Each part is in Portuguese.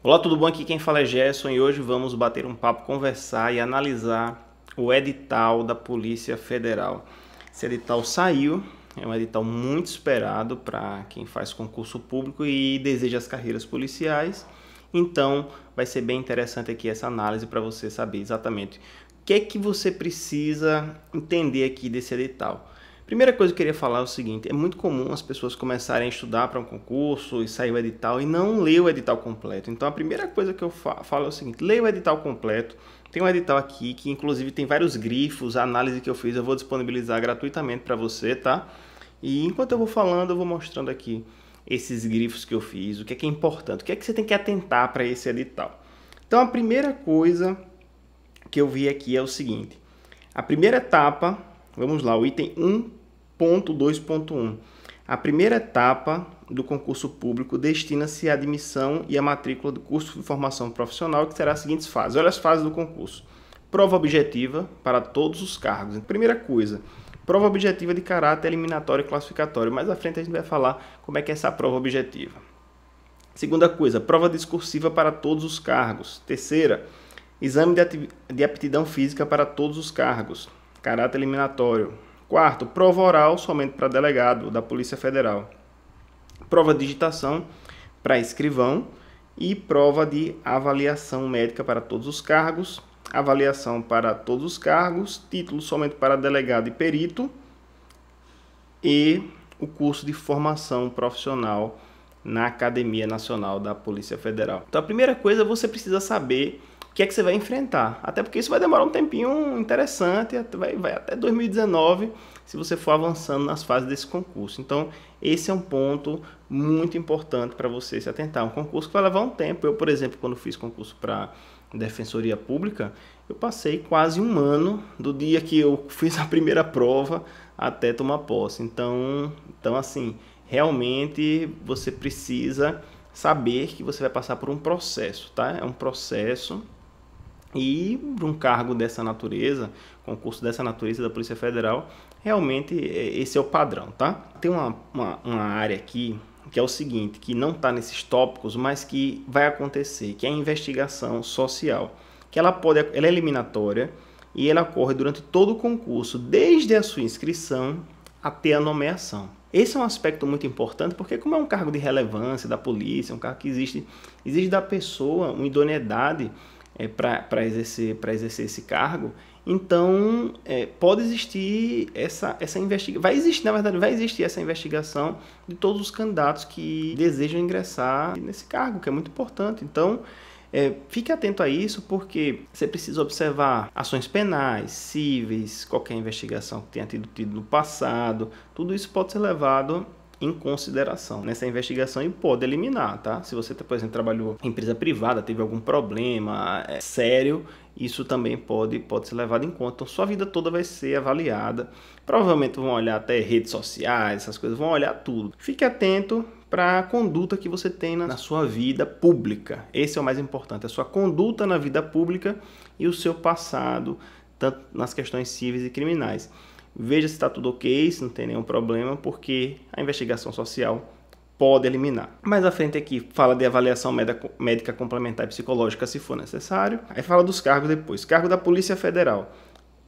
Olá, tudo bom? Aqui quem fala é Gerson e hoje vamos bater um papo, conversar e analisar o edital da Polícia Federal. Esse edital saiu, é um edital muito esperado para quem faz concurso público e deseja as carreiras policiais. Então, vai ser bem interessante aqui essa análise para você saber exatamente o que é que você precisa entender aqui desse edital. Primeira coisa que eu queria falar é o seguinte: é muito comum as pessoas começarem a estudar para um concurso e sair o edital e não ler o edital completo. Então a primeira coisa que eu falo é o seguinte: leia o edital completo. Tem um edital aqui que inclusive tem vários grifos, a análise que eu fiz eu vou disponibilizar gratuitamente para você, tá? E enquanto eu vou falando, eu vou mostrando aqui esses grifos que eu fiz, o que é que é importante, o que é que você tem que atentar para esse edital. Então a primeira coisa que eu vi aqui é o seguinte: a primeira etapa, vamos lá, o item 1 2.1. A primeira etapa do concurso público destina-se à admissão e à matrícula do curso de formação profissional, que terá as seguintes fases. Olha as fases do concurso. Prova objetiva para todos os cargos. Então, primeira coisa, prova objetiva de caráter eliminatório e classificatório. Mais à frente a gente vai falar como é que é essa prova objetiva. Segunda coisa, prova discursiva para todos os cargos. Terceira, exame de, de aptidão física para todos os cargos. Caráter eliminatório, Quarto, prova oral somente para delegado da Polícia Federal. Prova de digitação para escrivão e prova de avaliação médica para todos os cargos, avaliação para todos os cargos, título somente para delegado e perito e o curso de formação profissional na Academia Nacional da Polícia Federal. Então a primeira coisa você precisa saber que é que você vai enfrentar. Até porque isso vai demorar um tempinho interessante, vai, vai até 2019, se você for avançando nas fases desse concurso. Então, esse é um ponto muito importante para você se atentar. Um concurso que vai levar um tempo. Eu, por exemplo, quando fiz concurso para Defensoria Pública, eu passei quase um ano do dia que eu fiz a primeira prova até tomar posse. Então, então assim, realmente você precisa saber que você vai passar por um processo, tá? É um processo e um cargo dessa natureza, concurso dessa natureza da Polícia Federal, realmente é, esse é o padrão, tá? Tem uma, uma, uma área aqui que é o seguinte, que não está nesses tópicos, mas que vai acontecer, que é a investigação social, que ela pode, ela é eliminatória e ela ocorre durante todo o concurso, desde a sua inscrição até a nomeação. Esse é um aspecto muito importante, porque como é um cargo de relevância da polícia, um cargo que existe, exige da pessoa uma idoneidade é, para exercer, exercer esse cargo. Então, é, pode existir essa, essa investigação. Vai existir, na verdade, vai existir essa investigação de todos os candidatos que desejam ingressar nesse cargo, que é muito importante. Então, é, fique atento a isso, porque você precisa observar ações penais, cíveis, qualquer investigação que tenha tido, tido no passado. Tudo isso pode ser levado em consideração nessa né? investigação e pode eliminar, tá? Se você, por exemplo, trabalhou em empresa privada, teve algum problema é, sério, isso também pode, pode ser levado em conta. Então, sua vida toda vai ser avaliada. Provavelmente vão olhar até redes sociais, essas coisas, vão olhar tudo. Fique atento para a conduta que você tem na, sua vida pública. Esse é o mais importante, a sua conduta na vida pública e o seu passado, tanto nas questões cíveis e criminais veja se está tudo ok, se não tem nenhum problema, porque a investigação social pode eliminar. Mais à frente aqui fala de avaliação médica complementar e psicológica se for necessário. Aí fala dos cargos depois. Cargo da Polícia Federal.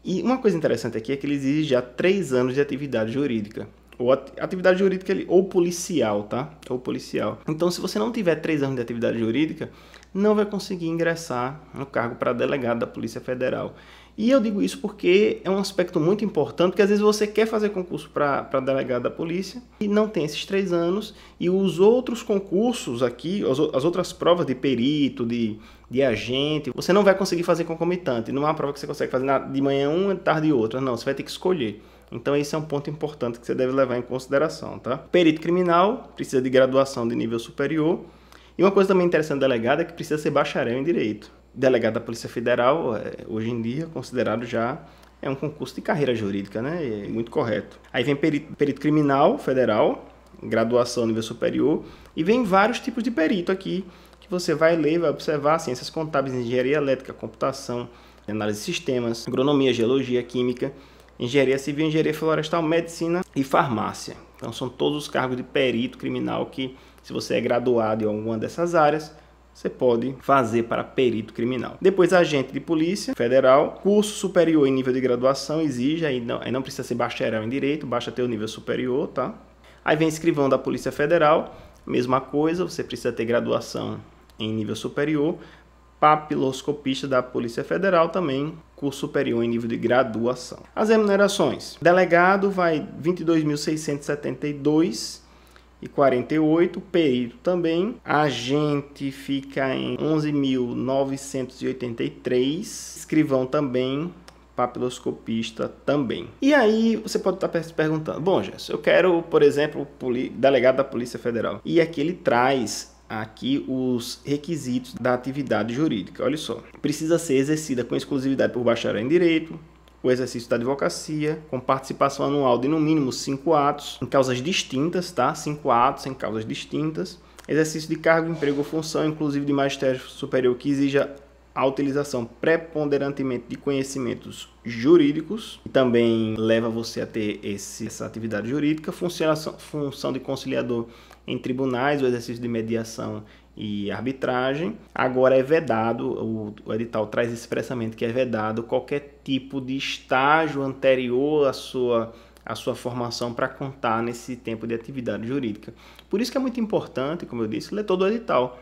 E uma coisa interessante aqui é que ele exige já três anos de atividade jurídica. Ou atividade jurídica ou policial, tá? Ou policial. Então, se você não tiver três anos de atividade jurídica, não vai conseguir ingressar no cargo para delegado da Polícia Federal. E eu digo isso porque é um aspecto muito importante, porque às vezes você quer fazer concurso para delegado da polícia e não tem esses três anos, e os outros concursos aqui, as, as outras provas de perito, de, de agente, você não vai conseguir fazer concomitante. Não é uma prova que você consegue fazer na, de manhã uma, de tarde outra, não, você vai ter que escolher. Então esse é um ponto importante que você deve levar em consideração, tá? Perito criminal precisa de graduação de nível superior. E uma coisa também interessante delegado é que precisa ser bacharel em direito delegado da Polícia Federal, eh, hoje em dia, considerado já é um concurso de carreira jurídica, né? É muito correto. Aí vem perito, perito criminal federal, graduação nível superior, e vem vários tipos de perito aqui que você vai ler, vai observar ciências contábeis, engenharia elétrica, computação, análise de sistemas, agronomia, geologia, química, engenharia civil, engenharia florestal, medicina e farmácia. Então são todos os cargos de perito criminal que se você é graduado em alguma dessas áreas, você pode fazer para perito criminal. Depois, agente de polícia federal, curso superior em nível de graduação exige, aí não, aí não precisa ser bacharel em direito, basta ter o nível superior, tá? Aí vem escrivão da Polícia Federal, mesma coisa, você precisa ter graduação em nível superior. Papiloscopista da Polícia Federal também, curso superior em nível de graduação. As remunerações. Delegado vai 22.672 e 48, perito também. A gente fica em 11.983, escrivão também, papiloscopista também. E aí você pode tá estar se perguntando, bom, Gerson, eu quero, por exemplo, delegado da Polícia Federal. E aqui ele traz aqui os requisitos da atividade jurídica. Olha só, precisa ser exercida com exclusividade por bacharel em direito, o exercício da advocacia, com participação anual de no mínimo cinco atos, em causas distintas, tá? Cinco atos em causas distintas. Exercício de cargo, emprego ou função, inclusive de magistério superior, que exija a utilização preponderantemente de conhecimentos jurídicos e também leva você a ter esse, essa atividade jurídica, função, função de conciliador em tribunais, o exercício de mediação e arbitragem. Agora é vedado, o, o edital traz expressamente que é vedado qualquer tipo de estágio anterior à sua à sua formação para contar nesse tempo de atividade jurídica. Por isso que é muito importante, como eu disse, ler todo o edital.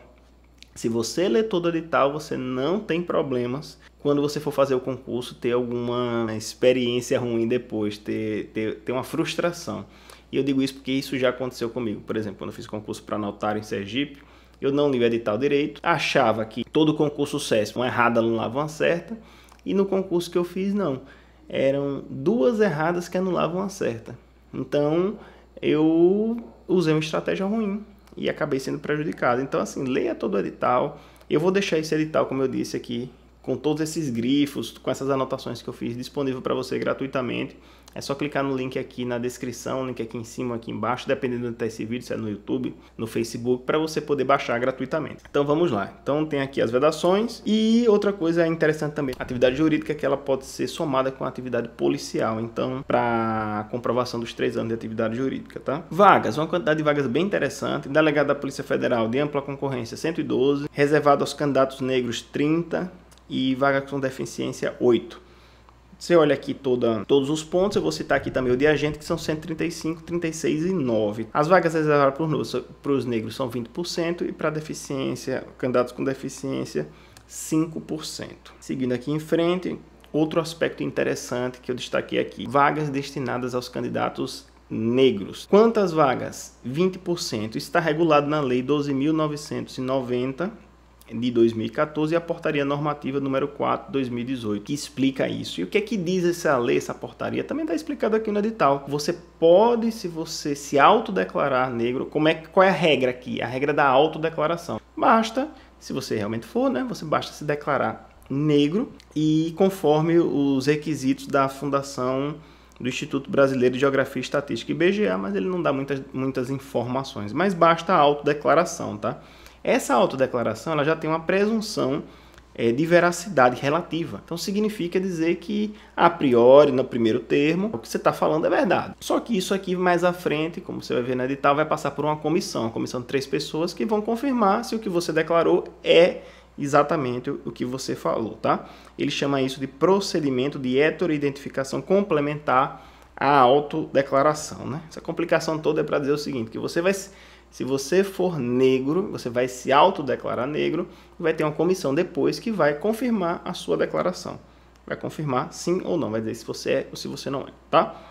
Se você ler todo o edital, você não tem problemas quando você for fazer o concurso ter alguma experiência ruim depois, ter, ter, ter uma frustração. E eu digo isso porque isso já aconteceu comigo. Por exemplo, quando eu fiz concurso para notário em Sergipe, eu não li o edital direito, achava que todo concurso SESP, uma errada anulava uma certa, e no concurso que eu fiz, não. Eram duas erradas que anulavam uma certa. Então, eu usei uma estratégia ruim e acabei sendo prejudicado. Então, assim, leia todo o edital. Eu vou deixar esse edital, como eu disse aqui, com todos esses grifos, com essas anotações que eu fiz, disponível para você gratuitamente. É só clicar no link aqui na descrição, link aqui em cima, aqui embaixo, dependendo de onde está esse vídeo, se é no YouTube, no Facebook, para você poder baixar gratuitamente. Então vamos lá. Então tem aqui as vedações e outra coisa interessante também, atividade jurídica que ela pode ser somada com a atividade policial. Então para comprovação dos três anos de atividade jurídica, tá? Vagas, uma quantidade de vagas bem interessante. Delegado da Polícia Federal de ampla concorrência 112, reservado aos candidatos negros 30 e vaga com deficiência 8. Você olha aqui toda, todos os pontos, eu vou citar aqui também o de agente, que são 135, 36 e 9. As vagas reservadas para os negros são 20% e para deficiência, candidatos com deficiência, 5%. Seguindo aqui em frente, outro aspecto interessante que eu destaquei aqui: vagas destinadas aos candidatos negros. Quantas vagas? 20%. Está regulado na Lei 12.990 de 2014 e a portaria normativa número 4 2018, que explica isso. E o que é que diz essa lei, essa portaria? Também está explicado aqui no edital. Você pode, se você se autodeclarar negro, como é, qual é a regra aqui? A regra da autodeclaração. Basta, se você realmente for, né, você basta se declarar negro e conforme os requisitos da Fundação do Instituto Brasileiro de Geografia e Estatística, IBGE, mas ele não dá muitas, muitas informações, mas basta a autodeclaração, tá? Essa autodeclaração ela já tem uma presunção é, de veracidade relativa. Então significa dizer que, a priori, no primeiro termo, o que você está falando é verdade. Só que isso aqui mais à frente, como você vai ver no edital, vai passar por uma comissão, uma comissão de três pessoas que vão confirmar se o que você declarou é exatamente o que você falou, tá? Ele chama isso de procedimento de heteroidentificação complementar à autodeclaração, né? Essa complicação toda é para dizer o seguinte, que você vai se você for negro, você vai se autodeclarar negro e vai ter uma comissão depois que vai confirmar a sua declaração. Vai confirmar sim ou não, vai dizer se você é ou se você não é, tá?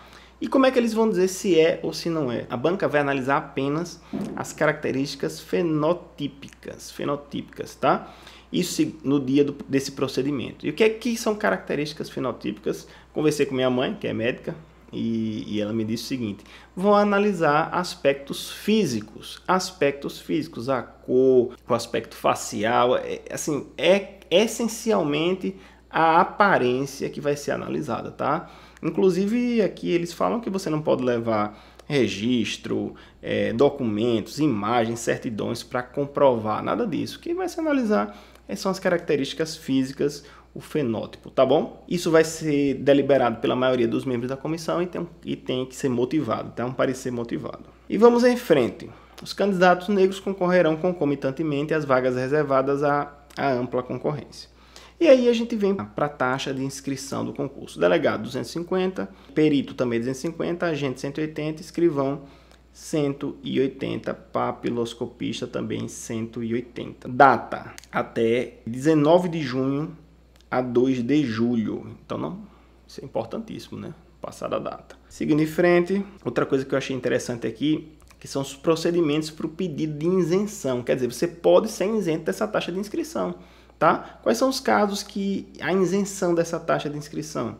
E como é que eles vão dizer se é ou se não é? A banca vai analisar apenas as características fenotípicas, fenotípicas, tá? Isso no dia do, desse procedimento. E o que é que são características fenotípicas? Conversei com minha mãe, que é médica, e, e, ela me disse o seguinte: vão analisar aspectos físicos, aspectos físicos, a cor, o aspecto facial, é, assim, é essencialmente a aparência que vai ser analisada, tá? Inclusive aqui eles falam que você não pode levar registro, é, documentos, imagens, certidões para comprovar nada disso. O que vai se analisar é, são as características físicas o fenótipo, tá bom? Isso vai ser deliberado pela maioria dos membros da comissão e tem, e tem que ser motivado, tá? Um parecer motivado. E vamos em frente. Os candidatos negros concorrerão concomitantemente às vagas reservadas à, à ampla concorrência. E aí a gente vem para a taxa de inscrição do concurso. Delegado 250, perito também 250, agente 180, escrivão 180, papiloscopista também 180. Data até 19 de junho a 2 de julho. Então não, isso é importantíssimo, né? Passar a data. Seguindo em frente, outra coisa que eu achei interessante aqui que são os procedimentos para o pedido de isenção. Quer dizer, você pode ser isento dessa taxa de inscrição, tá? Quais são os casos que a isenção dessa taxa de inscrição?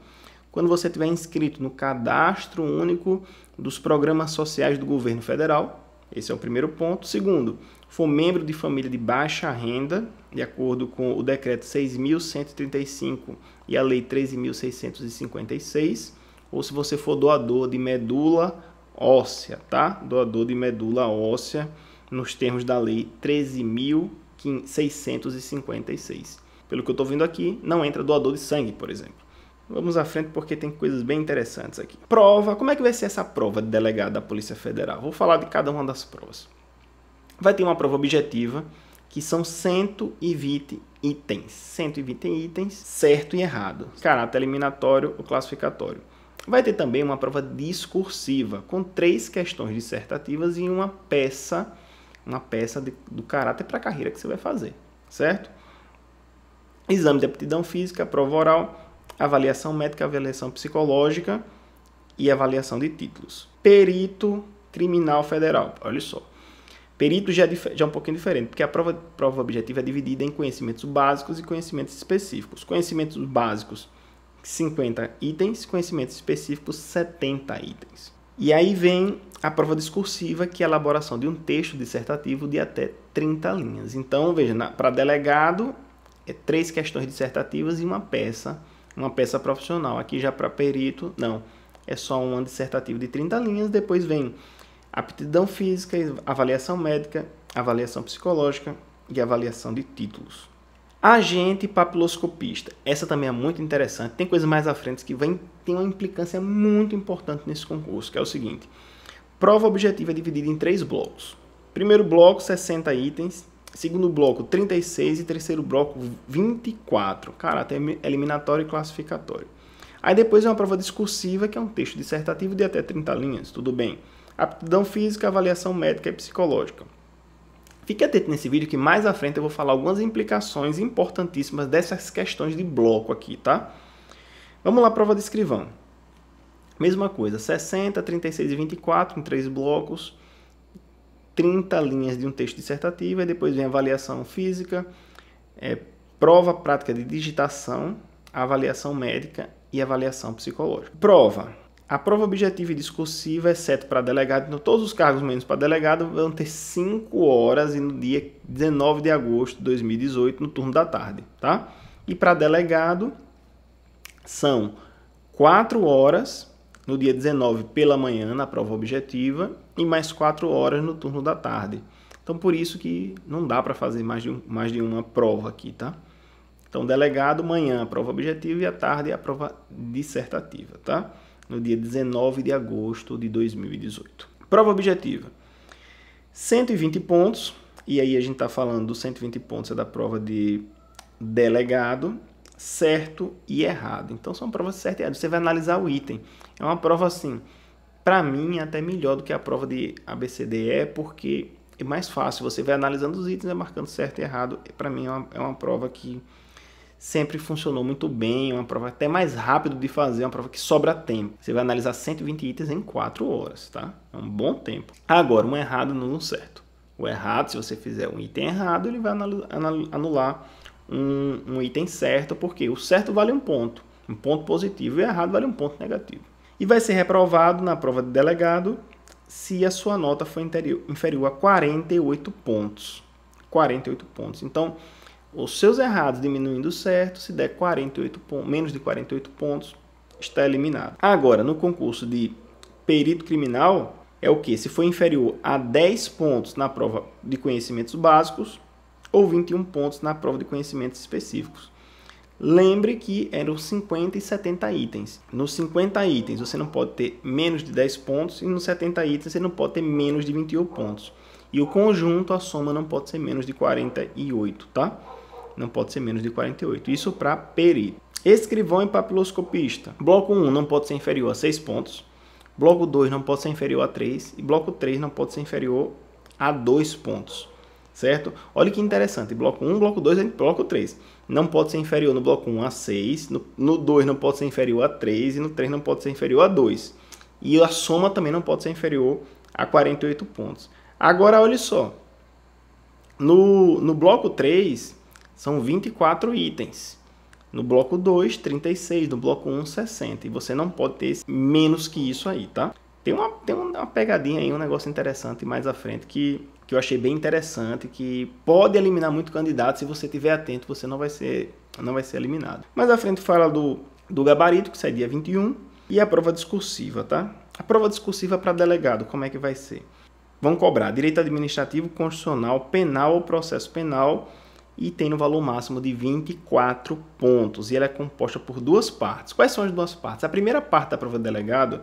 Quando você estiver inscrito no cadastro único dos programas sociais do governo federal, esse é o primeiro ponto. Segundo, for membro de família de baixa renda, de acordo com o decreto 6.135 e a lei 13.656, ou se você for doador de medula óssea, tá? Doador de medula óssea nos termos da lei 13.656. Pelo que eu estou vendo aqui, não entra doador de sangue, por exemplo. Vamos à frente porque tem coisas bem interessantes aqui. Prova, como é que vai ser essa prova de delegado da Polícia Federal? Vou falar de cada uma das provas vai ter uma prova objetiva que são 120 itens. 120 itens, certo e errado. Caráter eliminatório ou classificatório. Vai ter também uma prova discursiva, com três questões dissertativas e uma peça, uma peça de, do caráter para a carreira que você vai fazer, certo? Exame de aptidão física, prova oral, avaliação médica, avaliação psicológica e avaliação de títulos. Perito criminal federal, olha só. Perito já é, já é um pouquinho diferente, porque a prova, prova objetiva é dividida em conhecimentos básicos e conhecimentos específicos. Conhecimentos básicos, 50 itens, conhecimentos específicos, 70 itens. E aí vem a prova discursiva, que é a elaboração de um texto dissertativo de até 30 linhas. Então, veja, para delegado, é três questões dissertativas e uma peça, uma peça profissional. Aqui já para perito, não, é só uma dissertativa de 30 linhas, depois vem aptidão física, avaliação médica, avaliação psicológica e avaliação de títulos. Agente papiloscopista. Essa também é muito interessante. Tem coisa mais à frente que vem, tem uma implicância muito importante nesse concurso, que é o seguinte. Prova objetiva é dividida em três blocos. Primeiro bloco, 60 itens. Segundo bloco, 36. E terceiro bloco, 24. Caráter eliminatório e classificatório. Aí depois é uma prova discursiva, que é um texto dissertativo de até 30 linhas, tudo bem aptidão física, avaliação médica e psicológica. Fique atento nesse vídeo que mais à frente eu vou falar algumas implicações importantíssimas dessas questões de bloco aqui, tá? Vamos lá, prova de escrivão. Mesma coisa, 60, 36 e 24 em três blocos, 30 linhas de um texto dissertativo, e depois vem avaliação física, é, prova prática de digitação, avaliação médica e avaliação psicológica. Prova. A prova objetiva e discursiva, exceto é para delegado, então todos os cargos menos para delegado vão ter 5 horas e no dia 19 de agosto de 2018, no turno da tarde, tá? E para delegado são 4 horas no dia 19 pela manhã na prova objetiva e mais 4 horas no turno da tarde. Então por isso que não dá para fazer mais de, um, mais de uma prova aqui, tá? Então delegado manhã a prova objetiva e à tarde a prova dissertativa, tá? no dia 19 de agosto de 2018. Prova objetiva: 120 pontos, e aí a gente está falando dos 120 pontos é da prova de delegado, certo e errado. Então são provas certo e errado. Você vai analisar o item. É uma prova assim, para mim, até melhor do que a prova de ABCDE, porque é mais fácil. Você vai analisando os itens, vai marcando certo e errado. Para mim é uma, é uma prova que sempre funcionou muito bem, uma prova até mais rápido de fazer, uma prova que sobra tempo. Você vai analisar 120 itens em 4 horas, tá? É um bom tempo. Agora, um errado anula um certo. O errado, se você fizer um item errado, ele vai anular um, um item certo, porque o certo vale um ponto, um ponto positivo, e o errado vale um ponto negativo. E vai ser reprovado na prova de delegado se a sua nota for inferior a 48 pontos. 48 pontos. Então, os seus errados diminuindo o certo, se der 48 pontos, menos de 48 pontos, está eliminado. Agora, no concurso de perito criminal, é o que? Se for inferior a 10 pontos na prova de conhecimentos básicos ou 21 pontos na prova de conhecimentos específicos. Lembre que eram 50 e 70 itens. Nos 50 itens você não pode ter menos de 10 pontos e nos 70 itens você não pode ter menos de 21 pontos. E o conjunto, a soma, não pode ser menos de 48, tá? não pode ser menos de 48. Isso para perito. Escrivão e papiloscopista. Bloco 1 não pode ser inferior a 6 pontos. Bloco 2 não pode ser inferior a 3. E bloco 3 não pode ser inferior a 2 pontos. Certo? Olha que interessante. Bloco 1, bloco 2 e bloco 3. Não pode ser inferior no bloco 1 a 6. No, 2 não pode ser inferior a 3. E no 3 não pode ser inferior a 2. E a soma também não pode ser inferior a 48 pontos. Agora, olha só. No, no bloco 3, são 24 itens. No bloco 2, 36. No bloco 1, 60. E você não pode ter menos que isso aí, tá? Tem uma, tem uma pegadinha aí, um negócio interessante mais à frente que, que eu achei bem interessante, que pode eliminar muito candidato. Se você estiver atento, você não vai ser, não vai ser eliminado. Mas à frente fala do, do gabarito, que sai dia 21, e a prova discursiva, tá? A prova discursiva para delegado, como é que vai ser? Vão cobrar direito administrativo, constitucional, penal ou processo penal e tem no valor máximo de 24 pontos. E ela é composta por duas partes. Quais são as duas partes? A primeira parte da prova do delegado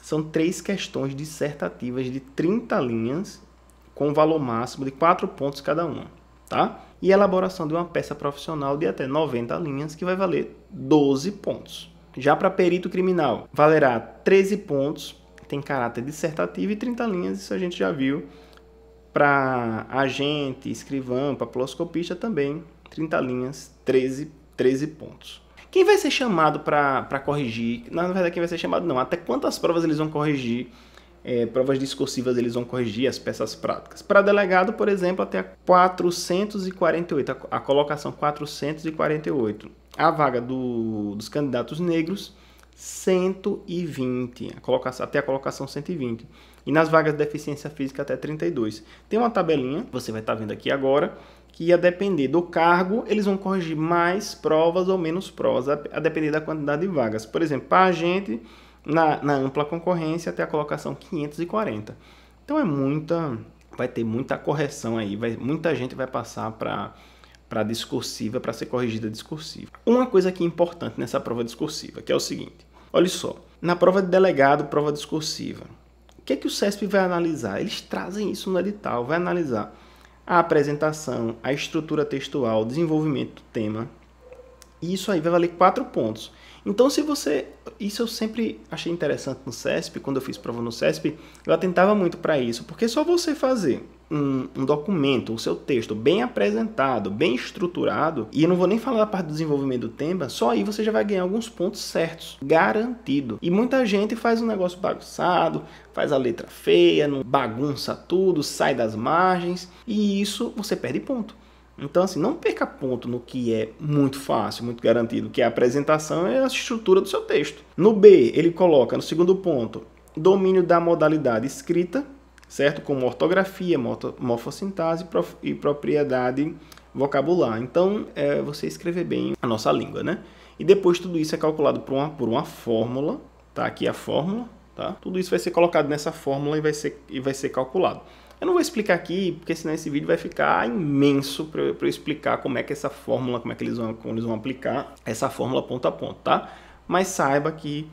são três questões dissertativas de 30 linhas com valor máximo de 4 pontos cada uma, tá? E elaboração de uma peça profissional de até 90 linhas que vai valer 12 pontos. Já para perito criminal, valerá 13 pontos, tem caráter dissertativo e 30 linhas, isso a gente já viu para agente, para papiloscopista também, 30 linhas, 13, 13 pontos. Quem vai ser chamado para corrigir? Na verdade, quem vai ser chamado não. Até quantas provas eles vão corrigir? É, provas discursivas eles vão corrigir as peças práticas. Para delegado, por exemplo, até 448, a, a colocação 448. A vaga do, dos candidatos negros 120, a colocação, até a colocação 120. E nas vagas de deficiência física até 32. Tem uma tabelinha, você vai estar tá vendo aqui agora, que a depender do cargo, eles vão corrigir mais provas ou menos provas, a, a depender da quantidade de vagas. Por exemplo, para a gente, na, na ampla concorrência, até a colocação 540. Então é muita, vai ter muita correção aí, vai, muita gente vai passar para para discursiva, para ser corrigida discursiva. Uma coisa que é importante nessa prova discursiva, que é o seguinte: olha só, na prova de delegado, prova discursiva, o que é que o CESP vai analisar? Eles trazem isso no edital, vai analisar a apresentação, a estrutura textual, o desenvolvimento do tema, e isso aí vai valer 4 pontos. Então, se você. Isso eu sempre achei interessante no CESP, quando eu fiz prova no CESP, eu atentava muito para isso, porque só você fazer um, um, documento, o seu texto bem apresentado, bem estruturado, e eu não vou nem falar da parte do desenvolvimento do tema, só aí você já vai ganhar alguns pontos certos, garantido. E muita gente faz um negócio bagunçado, faz a letra feia, bagunça tudo, sai das margens, e isso você perde ponto. Então, assim, não perca ponto no que é muito fácil, muito garantido, que é a apresentação e é a estrutura do seu texto. No B, ele coloca, no segundo ponto, domínio da modalidade escrita, certo? Como ortografia, morfossintaxe e propriedade vocabular. Então, é você escrever bem a nossa língua, né? E depois tudo isso é calculado por uma, por uma fórmula, tá? Aqui a fórmula, tá? Tudo isso vai ser colocado nessa fórmula e vai ser, e vai ser calculado. Eu não vou explicar aqui, porque senão esse vídeo vai ficar imenso para eu explicar como é que essa fórmula, como é que eles vão, como eles vão aplicar essa fórmula ponto a ponto, tá? Mas saiba que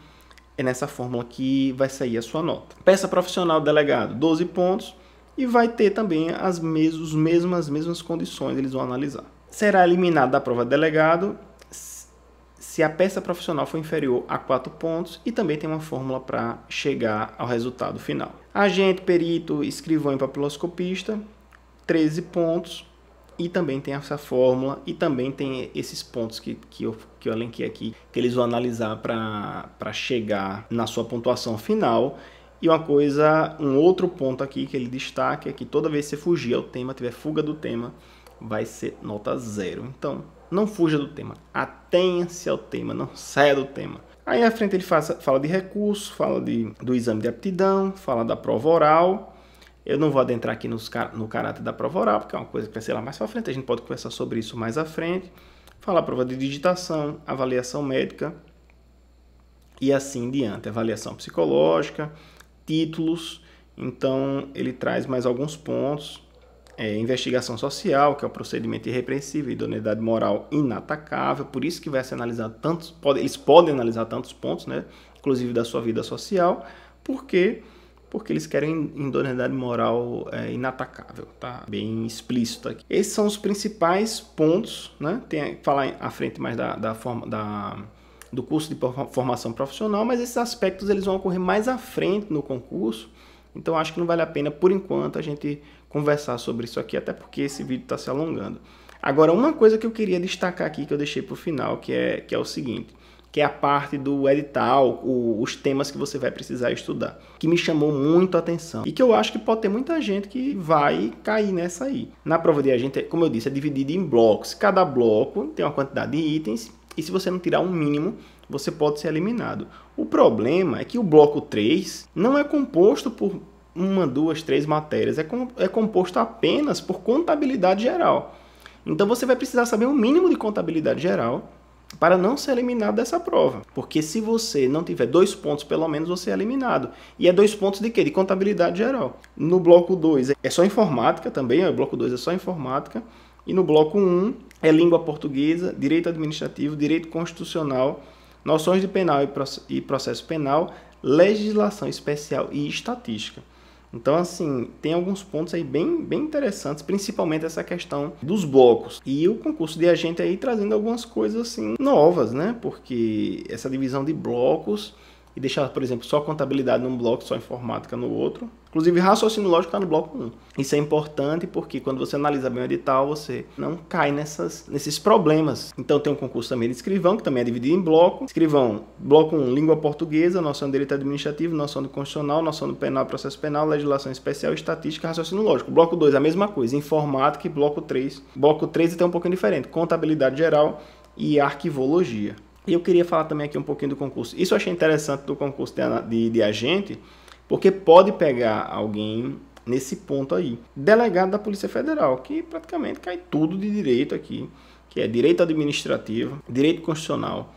é nessa fórmula que vai sair a sua nota. Peça profissional delegado, 12 pontos, e vai ter também as mesmas, mesmas, mesmas condições, eles vão analisar. Será eliminado da prova delegado se a peça profissional for inferior a 4 pontos e também tem uma fórmula para chegar ao resultado final. Agente, perito, escrivão e papiloscopista, 13 pontos e também tem essa fórmula e também tem esses pontos que, que, eu, que eu elenquei aqui, que eles vão analisar para chegar na sua pontuação final. E uma coisa, um outro ponto aqui que ele destaca é que toda vez que você fugir ao tema, tiver fuga do tema, vai ser nota zero. Então, não fuja do tema, atenha-se ao tema, não saia do tema. Aí à frente ele faça, fala de recurso, fala de, do exame de aptidão, fala da prova oral. Eu não vou adentrar aqui nos, no caráter da prova oral, porque é uma coisa que vai ser lá mais para frente, a gente pode conversar sobre isso mais à frente. Fala a prova de digitação, avaliação médica e assim em diante, avaliação psicológica, títulos. Então ele traz mais alguns pontos é, investigação social, que é o procedimento irrepreensível, idoneidade moral inatacável, por isso que vai ser analisar tantos, pode, eles podem analisar tantos pontos, né, inclusive da sua vida social, porque porque eles querem idoneidade moral é, inatacável, tá? Bem explícito aqui. Esses são os principais pontos, né? Tem falar à frente mais da, da forma da do curso de formação profissional, mas esses aspectos eles vão ocorrer mais à frente no concurso. Então acho que não vale a pena por enquanto a gente conversar sobre isso aqui, até porque esse vídeo está se alongando. Agora, uma coisa que eu queria destacar aqui, que eu deixei para o final, que é, que é o seguinte, que é a parte do edital, o, os temas que você vai precisar estudar, que me chamou muito a atenção e que eu acho que pode ter muita gente que vai cair nessa aí. Na prova de agente, como eu disse, é dividido em blocos. Cada bloco tem uma quantidade de itens e se você não tirar um mínimo, você pode ser eliminado. O problema é que o bloco 3 não é composto por uma, duas, três matérias. É, com, é composto apenas por contabilidade geral. Então você vai precisar saber o um mínimo de contabilidade geral para não ser eliminado dessa prova. Porque se você não tiver dois pontos, pelo menos você é eliminado. E é dois pontos de quê? De contabilidade geral. No bloco 2 é, é só informática também, o bloco 2 é só informática. E no bloco 1 um é língua portuguesa, direito administrativo, direito constitucional, noções de penal e processo penal, legislação especial e estatística. Então, assim, tem alguns pontos aí bem, bem interessantes, principalmente essa questão dos blocos. E o concurso de agente aí trazendo algumas coisas, assim, novas, né? Porque essa divisão de blocos e deixar, por exemplo, só contabilidade num bloco, só informática no outro. Inclusive, raciocínio lógico está no bloco 1. Isso é importante porque quando você analisa bem o edital, você não cai nessas, nesses problemas. Então, tem um concurso também de escrivão, que também é dividido em bloco. Escrivão, bloco 1, língua portuguesa, noção de direito administrativo, noção do constitucional, noção do penal, processo penal, legislação especial, estatística, raciocínio lógico. Bloco 2, a mesma coisa, informática e bloco 3. Bloco 3 é até um pouquinho diferente, contabilidade geral e arquivologia. E eu queria falar também aqui um pouquinho do concurso. Isso eu achei interessante do concurso de, de, de agente, porque pode pegar alguém nesse ponto aí. Delegado da Polícia Federal, que praticamente cai tudo de direito aqui, que é direito administrativo, direito constitucional,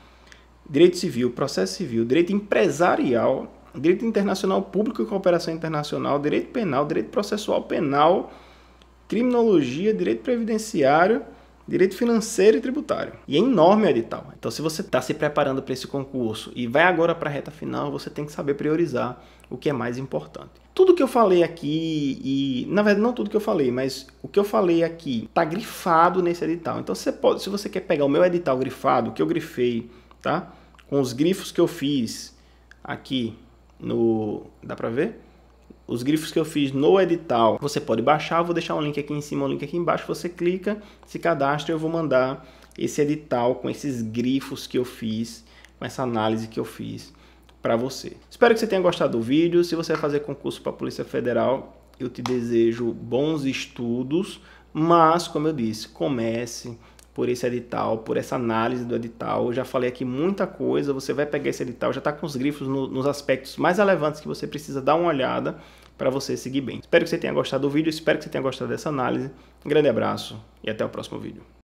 direito civil, processo civil, direito empresarial, direito internacional público e cooperação internacional, direito penal, direito processual penal, criminologia, direito previdenciário Direito financeiro e tributário. E é enorme o edital. Então, se você está se preparando para esse concurso e vai agora para a reta final, você tem que saber priorizar o que é mais importante. Tudo que eu falei aqui, e na verdade não tudo que eu falei, mas o que eu falei aqui está grifado nesse edital. Então, você pode, se você quer pegar o meu edital grifado, que eu grifei, tá? Com os grifos que eu fiz aqui no. Dá para ver? os grifos que eu fiz no edital, você pode baixar, eu vou deixar um link aqui em cima, um link aqui embaixo, você clica, se cadastra, eu vou mandar esse edital com esses grifos que eu fiz, com essa análise que eu fiz para você. Espero que você tenha gostado do vídeo, se você vai fazer concurso para a Polícia Federal, eu te desejo bons estudos, mas, como eu disse, comece por esse edital, por essa análise do edital. Eu já falei aqui muita coisa, você vai pegar esse edital, já está com os grifos no, nos aspectos mais relevantes que você precisa dar uma olhada para você seguir bem. Espero que você tenha gostado do vídeo, espero que você tenha gostado dessa análise. Um grande abraço e até o próximo vídeo.